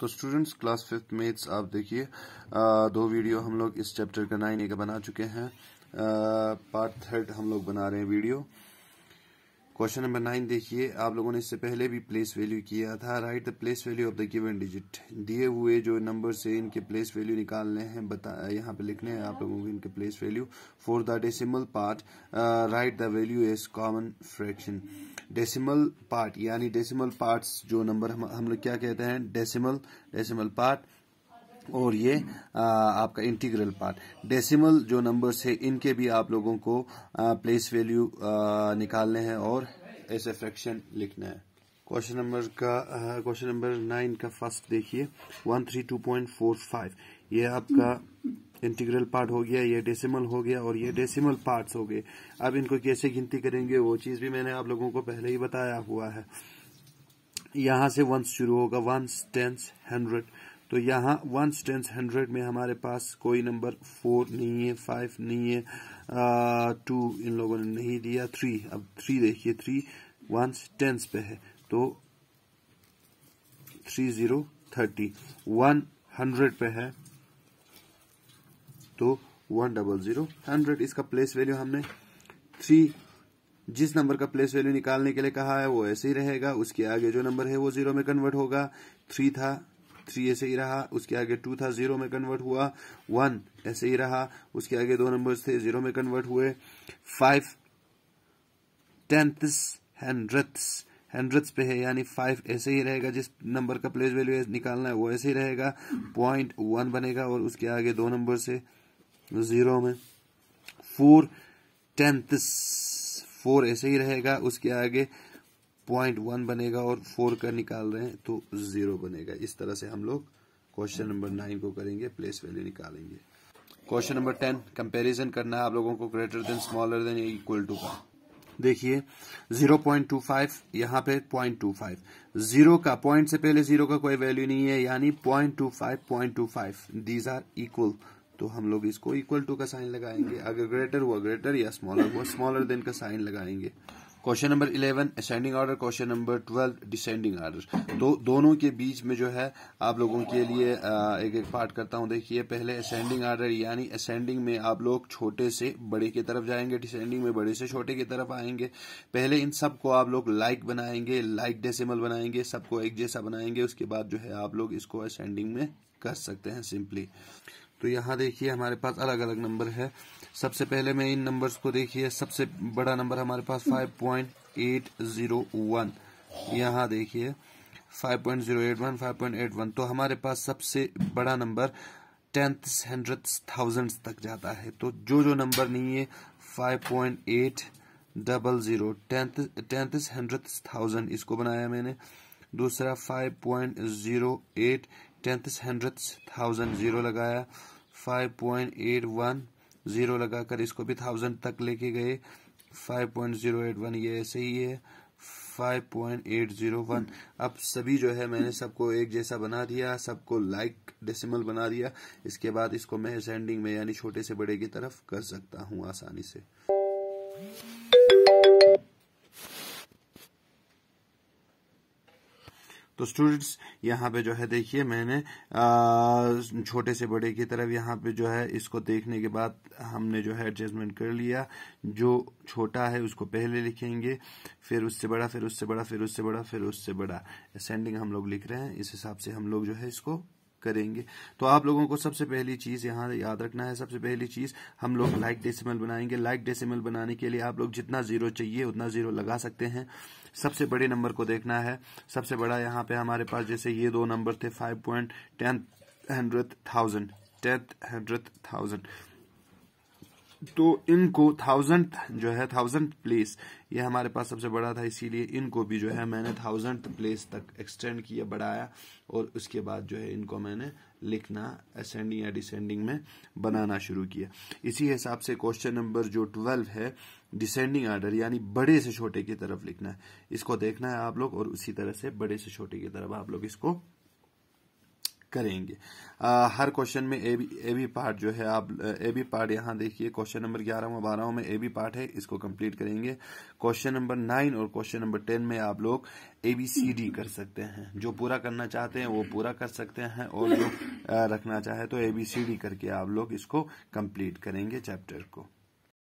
तो students class fifth maths आप देखिए दो वीडियो हम लोग इस चैप्टर का नाइन ए का बना चुके हैं पार्ट थर्ड हम लोग बना रहे हैं वीडियो क्वेश्चन नंबर नाइन देखिए आप लोगों ने इससे पहले भी प्लेस वैल्यू किया था right the place value of the given digit दिए हुए जो नंबर से इनके प्लेस वैल्यू निकालने हैं बता यहाँ पे लिखने हैं आप लोगों को इनके place value for the decimal part right the value is common fraction decimal part यानी डेसिमल पार्ट्स जो नंबर हम हम लोग क्या कहते हैं डेसिमल डेसिमल पार्ट और ये आ, आपका इंटीग्रल पार्ट डेसिमल जो नंबर्स है इनके भी आप लोगों को आ, प्लेस वैल्यू निकालने हैं और ऐसे फ्रैक्शन लिखना है क्वेश्चन नंबर का क्वेश्चन नंबर नाइन का फर्स्ट देखिए one three two point four five ये आपका इंटीग्रल पार्ट हो गया ये डेसिमल हो गया और ये डेसिमल पार्ट्स हो गए अब इनको कैसे गिनती करेंगे वो चीज़ भी मैंने आप लोगों को पहले ही बताया हुआ है यहाँ से वंस शुरू होगा वंस टेंस हंड्रेड तो यहाँ वन टेंस हंड्रेड में हमारे पास कोई नंबर फोर नहीं है फाइव नहीं है टू इन लोगों ने नहीं दिया थ्री अब थ्री देखिए थ्री वन टेंस पे है तो three zero thirty one hundred पे है तो वन डबल जीरो हंड्रेड इसका प्लेस वैल्यू हमने थ्री जिस नंबर का प्लेस वैल्यू निकालने के लिए कहा है वो ऐसे ही रहेगा उसके आगे जो नंबर है वो जीरो में कन्वर्ट होगा थ्री था थ्री ऐसे ही रहा उसके आगे टू था जीरो में कन्वर्ट हुआ वन ऐसे ही रहा उसके आगे दो नंबर्स थे जीरो में कन्वर्ट हुए फाइव टेंथस हंड्रेड्स हंड्रेड्स पे है यानी फाइव ऐसे ही रहेगा जिस नंबर का प्लेस वैल्यू निकालना है वो ऐसे ही रहेगा पॉइंट वन बनेगा और उसके आगे दो नंबर से जीरो में फोर टेंथस फोर ऐसे ही रहेगा उसके आगे पॉइंट वन बनेगा और फोर का निकाल रहे हैं तो जीरो बनेगा इस तरह से हम लोग क्वेश्चन नंबर नाइन को करेंगे प्लेस वैल्यू निकालेंगे क्वेश्चन नंबर टेन कंपैरिजन करना है आप लोगों को greater than smaller than equal to का देखिए 0.25 यहाँ पे पॉइंट टू फाइव जीरो का पॉइंट से पहले जीरो का कोई वैल्यू नहीं है यानी point point two five two five these are equal तो हम लोग इसको इक्वल टू का साइन लगाएंगे अगर ग्रेटर हुआ ग्रेटर या स्मॉलर हुआ स्मॉलर देन का साइन लगाएंगे question number eleven ascending order question number twelve descending order दो दोनों के बीच में जो है आप लोगों के लिए आ, एक एक पार्ट करता हूं देखिए पहले असेंडिंग ऑर्डर यानी असेंडिंग में आप लोग छोटे से बड़े की तरफ जाएंगे डिसेंडिंग में बड़े से छोटे की तरफ आएंगे पहले इन सबको आप लोग लाइक बनाएंगे लाइक डेसिमल बनाएंगे सबको एक जैसा बनाएंगे उसके बाद जो है आप लोग इसको असेंडिंग में कर सकते हैं सिंपली तो यहाँ देखिए हमारे पास अलग अलग नंबर है सबसे पहले मैं इन नंबर्स को देखिए सबसे बड़ा नंबर हमारे पास 5.801 यहाँ देखिए 5.081 5.81 तो हमारे पास सबसे बड़ा नंबर टेंथ हंड्रेड थाउजेंड तक जाता है तो जो जो नंबर नहीं है five point eight double zero tenth tenth hundred thousand इसको बनाया मैंने दूसरा five point zero eight tenth hundred thousand zero लगाया five point eight one zero लगाकर इसको भी थाउजेंड तक लेके गए five point zero eight one ये ऐसे ही है five point eight zero one अब सभी जो है मैंने सबको एक जैसा बना दिया सबको लाइक डेसिमल बना दिया इसके बाद इसको मैं असेंडिंग में यानी छोटे से बड़े की तरफ कर सकता हूँ आसानी से तो स्टूडेंट्स यहाँ पे जो है देखिए मैंने छोटे से बड़े की तरफ यहाँ पे जो है इसको देखने के बाद हमने जो है एडजस्टमेंट कर लिया जो छोटा है उसको पहले लिखेंगे फिर उससे बड़ा फिर उससे बड़ा फिर उससे बड़ा फिर उससे बड़ा असेंडिंग हम लोग लिख रहे हैं इस हिसाब से हम लोग जो है इसको करेंगे तो आप लोगों को सबसे पहली चीज यहाँ याद रखना है सबसे पहली चीज हम लोग लाइक डेसिमल बनाएंगे लाइक डेसिमल बनाने के लिए आप लोग जितना जीरो चाहिए उतना जीरो लगा सकते हैं सबसे बड़े नंबर को देखना है सबसे बड़ा यहाँ पे हमारे पास जैसे ये दो नंबर थे five point tenth hundred thousand tenth hundred thousand तो इनको थाउजेंड जो है थाउजेंड प्लेस ये हमारे पास सबसे बड़ा था इसीलिए इनको भी जो है मैंने थाउजेंड प्लेस तक एक्सटेंड किया बढ़ाया और उसके बाद जो है इनको मैंने लिखना असेंडिंग या डिसेंडिंग में बनाना शुरू किया इसी हिसाब से क्वेश्चन नंबर जो ट्वेल्व है डिसेंडिंग आर्डर यानी बड़े से छोटे की तरफ लिखना है इसको देखना है आप लोग और उसी तरह से बड़े से छोटे की तरफ आप लोग इसको करेंगे आ, हर क्वेश्चन में A B A B part जो है आप ए बी पार्ट यहाँ देखिए क्वेश्चन नंबर ग्यारह और बारह में ए बी पार्ट है इसको कंप्लीट करेंगे क्वेश्चन नंबर नाइन और क्वेश्चन नंबर टेन में आप लोग ए बी सी डी कर सकते हैं जो पूरा करना चाहते हैं वो पूरा कर सकते हैं और जो रखना चाहे तो ए बी सी डी करके आप लोग इसको कंप्लीट करेंगे चैप्टर को